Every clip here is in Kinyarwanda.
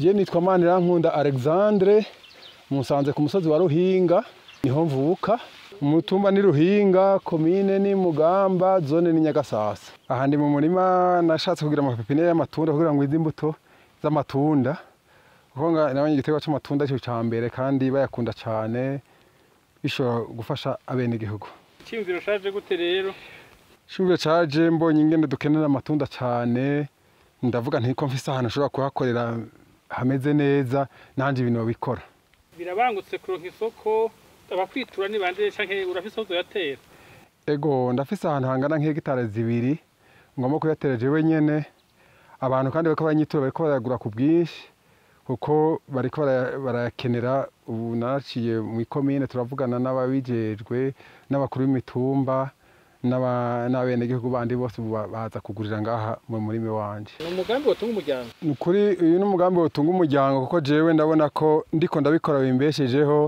njye nitwa manirankunda alexandre musanze ku musozi wa ruhinga niho mvuka umutumba ni ruhinga komine ni mugamba zone ni nyagasasa aha ndi mu murima nashatse kugira amapepinere y'amatunda kugira ngo izi imbuto z'amatunda kuko nabonye igiterwa cy'amatunda cyo cya mbere kandi bayakunda cyane bishobora gufasha abene igihugu icyumviro ushaje gute rero icyumviro cyaje mbonye ingene dukenera amatunda cyane ndavuga ntiko mfise ahantu ushobora kuhakorera hameze neza nanjye ibintu babikora birabangutse kuronka isoko abakwitura nibandire canke urafise aho uzoyatera ego ndafise ahantu hangana nk'hegitari zibiri ngomba kuyatera jewe nyene abantu kandi bakaba banyitura bariko barayagura ku bwinshi kuko bari barayakenera ubu naciye mu ikomine turavugana n'ababijejwe n'abakuru b'imitumba n'abenegihugu bandi bose baza kugurira ngaha mu murimi wanjye ni umugambi watunga umuryango ni ukuri uyu ni umugambi watunga umuryango kuko jewe ndabona ko ndiko ndabikora bimbeshejeho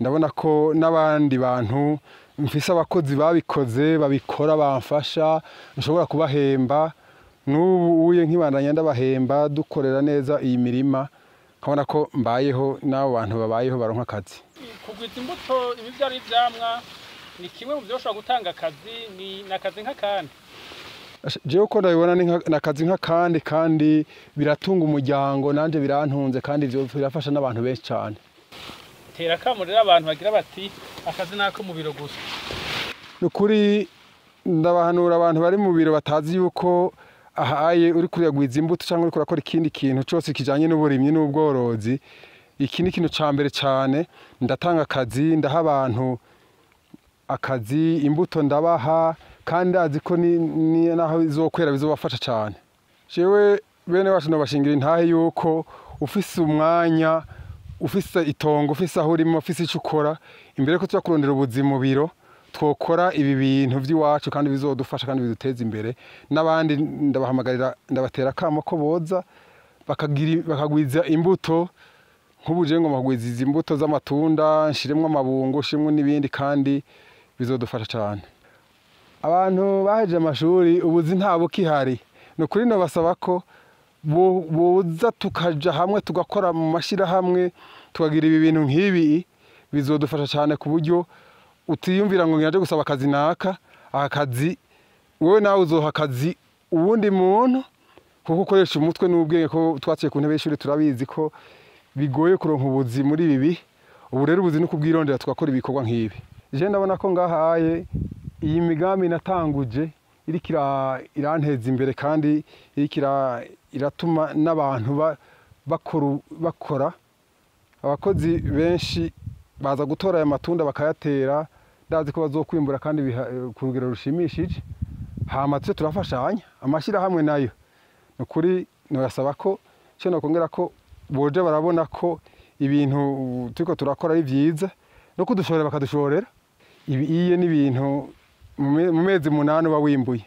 ndabona ko n'abandi bantu mfise abakozi babikoze babikora bamfasha bashobora kubahemba n'ubu uye nk'ibandanya ndabahemba dukorera neza iyi mirima nkabona ko mbayeho n'abo bantu babayeho baronka akazi kugwita imbuto ibi byari ibyamwa ni kimwe mu byo bashobora gutanga akazi ni akazi nk'akandi jewe uko ndabibona ni akazi nk'akandi kandi biratunga umuryango nanjye birantunze kandi birafasha n'abantu benshi cyane tera akamu abantu bagira bati akazi ni mu biro gusa ni ukuri ndabahanura abantu bari mu biro batazi yuko ahaye uri kuyagwiza imbuto cyangwa uri kurakora ikindi kintu cyose kijyanye n'uburimyi n'ubworozi iki ni ikintu cya mbere cyane ndatanga akazi ndaha abantu akazi imbuto ndabaha kandi azi ko n'aho bizokwera bizobafasha cyane jewe bene wacu nabashingira intahe yuko ufise umwanya ufise itongo ufise aho urimo ufise icyo ukora imbere ko tujya kurondera ubuzima biro twokora ibi bintu by'iwacu kandi bizodufasha kandi biduteza imbere n'abandi ndabahamagarira ndabatera akamo ko boza bakagwiza imbuto nk’ubujengo ngoma bakagwiza izi mbuto z'amatunda nshiremo amabungo nshiremo n'ibindi kandi bizodufasha cyane abantu bahejeje amashuri ubuzi ntabo kihari ni ukuri nabasaba ko buza tukajya hamwe tugakora mu mashyirahamwe tukagira ibi bintu nk'ibi bizodufasha cyane ku buryo utiyumvira ngo ngiye gusaba akazi naka aka kazi wowe nawe uzoha akazi uwundi muntu kuko ukoresha umutwe n'ubwenge ko twaciye ku ntebe y'ishuri turabizi ko bigoye kuronka ubuzi muri ibi ubu rero ubuzi ni ukubwirondera tugakora ibikorwa nk'ibi je ndabona ko ngahaye iyi migambi natanguje irikira iranteza imbere kandi iriko iratuma n'abantu bakora abakozi benshi baza gutora aya matunda bakayatera ndazi ko bazokwimbura kandi ku rugero rushimishije hama tujye turafashanya amashyirahamwe nayo ni ukuri nturasaba ko cyo nokongera ko boje barabona ko ibintu turiko turakora ari vyiza no kudushorera bakadushorera iyo ni ibintu mu mezi umunani uba wimbuye